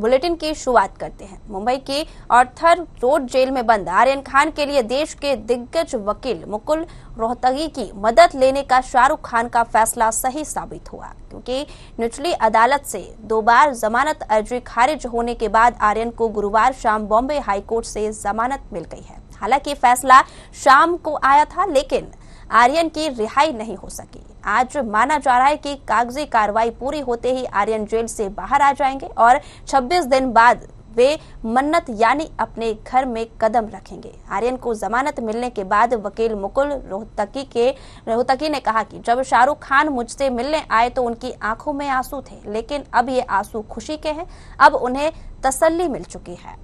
bulletin की शुरुआत करते हैं मुंबई के ऑर्थर रोड जेल में बंद आर्यन खान के लिए देश के दिग्गज वकील मुकुल रोहतगी की मदद लेने का शाहरुख खान का फैसला सही साबित हुआ क्योंकि निचली अदालत से दो बार जमानत अर्जी खारिज होने के बाद आर्यन को गुरुवार शाम बॉम्बे हाईकोर्ट से जमानत मिल गई है हालांकि फैसला शाम को आया था लेकिन आर्यन की रिहाई नहीं हो सकी आज माना जा रहा है कि कागजी कार्रवाई पूरी होते ही आर्यन जेल से बाहर आ जाएंगे और 26 दिन बाद वे मन्नत यानी अपने घर में कदम रखेंगे आर्यन को जमानत मिलने के बाद वकील मुकुल रोहतकी के रोहतकी ने कहा कि जब शाहरुख खान मुझसे मिलने आए तो उनकी आंखों में आंसू थे लेकिन अब ये आंसू खुशी के हैं अब उन्हें तसल्ली मिल चुकी है